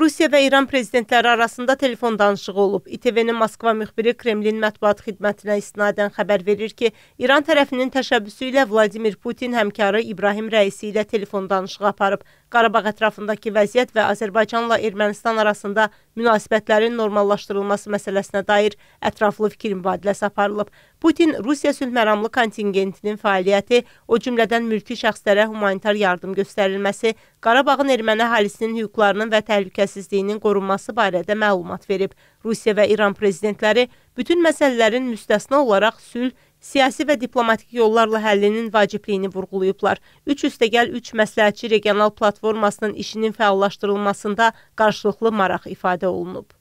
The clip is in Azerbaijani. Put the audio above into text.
Rusiya və İran prezidentləri arasında telefon danışığı olub. ITV-nin Moskva müxbiri Kremlin mətbuat xidmətinə istinadən xəbər verir ki, İran tərəfinin təşəbbüsü ilə Vladimir Putin həmkarı İbrahim Rəisi ilə telefon danışığı aparıb. Qarabağ ətrafındakı vəziyyət və Azərbaycanla Ermənistan arasında münasibətlərin normallaşdırılması məsələsinə dair ətraflı fikir mübadiləsi aparılıb. Putin Rusiya sülhməramlı kontingentinin fəaliyyəti, o cümlədən mülki şəxslərə humanitar yardım göstərilməsi, Qarabağın erməni əhalisinin hüquqlarının və təhlükəsizliyinin qorunması barədə məlumat verib. Rusiya və İran prezidentləri bütün məsələlərin müstəsna olaraq sülh siyasi və diplomatik yollarla həllinin vacibliyini vurğulayıblar. 3 üstəgəl 3 məsləhətçi regional platformasının işinin fəallaşdırılmasında qarşılıqlı maraq ifadə olunub.